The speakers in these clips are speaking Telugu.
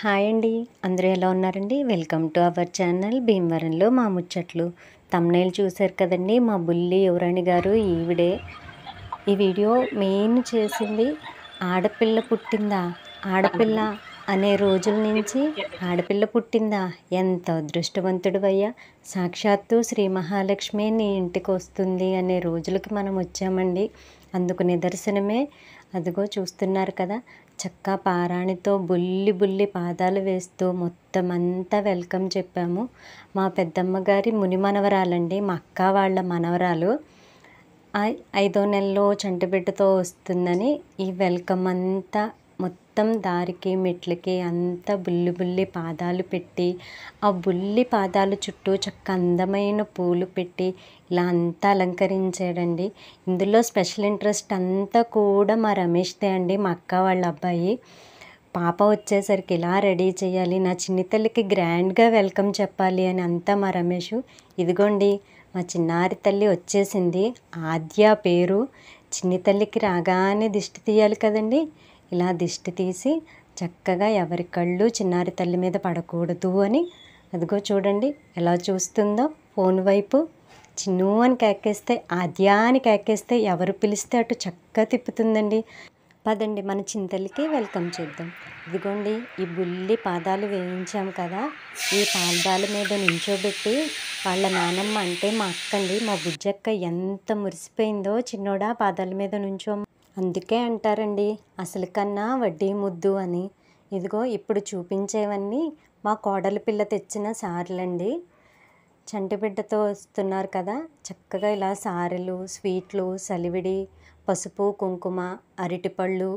హాయ్ అండి అందరూ ఎలా ఉన్నారండి వెల్కమ్ టు అవర్ ఛానల్ భీమవరంలో మా ముచ్చట్లు తమ్నైల్ చూశారు కదండి మా బుల్లి యువరాణి గారు ఈవిడే ఈ వీడియో మెయిన్ చేసింది ఆడపిల్ల పుట్టిందా ఆడపిల్ల అనే రోజుల నుంచి ఆడపిల్ల పుట్టిందా ఎంత అయ్యా సాక్షాత్తు శ్రీ మహాలక్ష్మి నీ ఇంటికి వస్తుంది అనే రోజులకి మనం వచ్చామండి అందుకు నిదర్శనమే అదిగో చూస్తున్నారు కదా చక్క పారాణితో బుల్లి బుల్లి పాదాలు వేస్తూ మొత్తం అంతా వెల్కమ్ చెప్పాము మా పెద్దమ్మ గారి ముని మనవరాలండి మా అక్క వాళ్ళ మనవరాలు ఐదో నెలలో చంటిబిడ్డతో వస్తుందని ఈ వెల్కమ్ అంతా మొత్తం దారికి మెట్లకి అంతా బుల్లి బుల్లి పాదాలు పెట్టి ఆ బుల్లి పాదాల చుట్టూ చక్క అందమైన పూలు పెట్టి ఇలా అంతా అలంకరించాడండి ఇందులో స్పెషల్ ఇంట్రెస్ట్ అంతా కూడా మా రమేష్దే అండి మా అక్క వాళ్ళ అబ్బాయి పాప వచ్చేసరికి ఇలా రెడీ చేయాలి నా చిన్నితల్లికి గ్రాండ్గా వెల్కమ్ చెప్పాలి అని అంతా మా రమేష్ ఇదిగోండి మా చిన్నారి తల్లి వచ్చేసింది ఆద్య పేరు చిన్నితల్లికి రాగానే దిష్టి తీయాలి కదండి ఇలా దిష్టి తీసి చక్కగా ఎవరి కళ్ళు చిన్నారి తల్లి మీద పడకూడదు అని అదిగో చూడండి ఎలా చూస్తుందో ఫోన్ వైపు చిన్ను అని కేకేస్తే ఆద్యా అని కేకేస్తే ఎవరు పిలిస్తే అటు చక్కగా తిప్పుతుందండి పదండి మన చింతలకి వెల్కమ్ చేద్దాం ఇదిగోండి ఈ బుల్లి పాదాలు వేయించాం కదా ఈ పాదాల మీద నించోబెట్టి వాళ్ళ నానమ్మ అంటే మా అక్కండి మా బుజ్జక్క ఎంత మురిసిపోయిందో చిన్నోడా పాదాల మీద నుంచో అందుకే అంటారండి అసలు కన్నా వడ్డీ ముద్దు అని ఇదిగో ఇప్పుడు చూపించేవన్నీ మా కోడలి పిల్ల తెచ్చిన సార్లండి చంటిబిడ్డతో వస్తున్నారు కదా చక్కగా ఇలా సారెలు స్వీట్లు సలివిడి పసుపు కుంకుమ అరటిపళ్ళు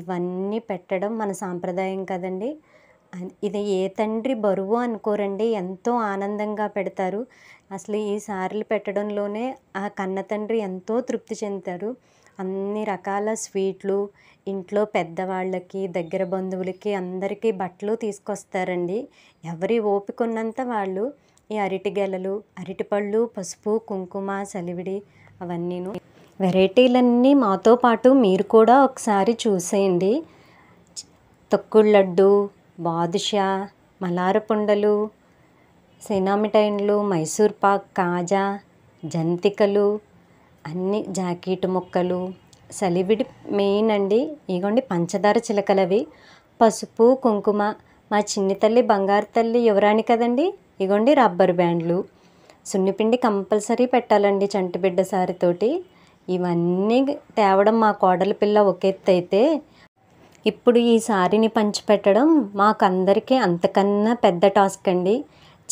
ఇవన్నీ పెట్టడం మన సాంప్రదాయం కదండి ఇది ఏ తండ్రి బరువు అనుకోరండి ఎంతో ఆనందంగా పెడతారు అసలు ఈ సార్లు పెట్టడంలోనే ఆ కన్న తండ్రి ఎంతో తృప్తి చెందుతారు అన్ని రకాల స్వీట్లు ఇంట్లో పెద్దవాళ్ళకి దగ్గర బంధువులకి అందరికీ బట్టలు తీసుకొస్తారండి ఎవరి ఓపికన్నంత వాళ్ళు ఈ అరటి గెలలు అరటిపళ్ళు పసుపు కుంకుమ సలివిడి అవన్నీను వెరైటీలన్నీ మాతో పాటు మీరు కూడా ఒకసారి చూసేయండి తొక్కుడు లడ్డు బాదుషా మలారపుండలు సెనామిటైన్లు మైసూర్ పాక్ కాజా జంతికలు అన్ని జాకెట్ ముక్కలు సలివిడి మెయిన్ అండి ఇగోండి పంచదార చిలకలవి పసుపు కుంకుమ మా చిన్ని తల్లి బంగారు తల్లి యువరాణి కదండి ఇగోండి రబ్బర్ బ్యాండ్లు సున్నిపిండి కంపల్సరీ పెట్టాలండి చంటిబిడ్డ సారితోటి ఇవన్నీ తేవడం మా కోడలి పిల్ల ఒక ఎత్తు అయితే ఇప్పుడు ఈ శారీని పంచిపెట్టడం మాకందరికీ అంతకన్నా పెద్ద టాస్క్ అండి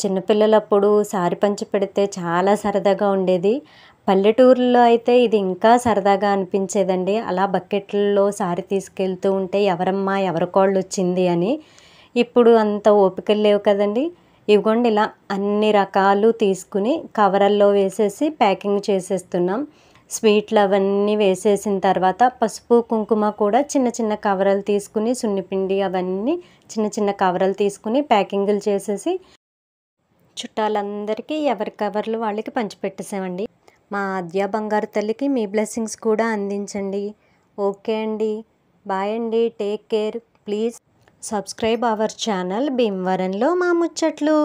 చిన్నపిల్లలప్పుడు శారీ పంచి పెడితే చాలా సరదాగా ఉండేది పల్లెటూరులో అయితే ఇది ఇంకా సరదాగా అనిపించేదండి అలా బకెట్లలో సారీ తీసుకెళ్తూ ఉంటే ఎవరమ్మా ఎవరికోళ్ళు వచ్చింది అని ఇప్పుడు అంత ఓపికలు లేవు కదండి ఇవ్వండి ఇలా అన్ని రకాలు తీసుకుని కవరల్లో వేసేసి ప్యాకింగ్ చేసేస్తున్నాం స్వీట్లు అవన్నీ వేసేసిన తర్వాత పసుపు కుంకుమ కూడా చిన్న చిన్న కవరలు తీసుకుని సున్నిపిండి అవన్నీ చిన్న చిన్న కవరలు తీసుకుని ప్యాకింగులు చేసేసి చుట్టాలందరికీ ఎవరి కవర్లు వాళ్ళకి పంచిపెట్టేసామండి మా ఆద్యా బంగారు తల్లికి మీ బ్లెస్సింగ్స్ కూడా అందించండి ఓకే అండి బాయ్ అండి take care please subscribe our channel భీమవరంలో మా ముచ్చట్లు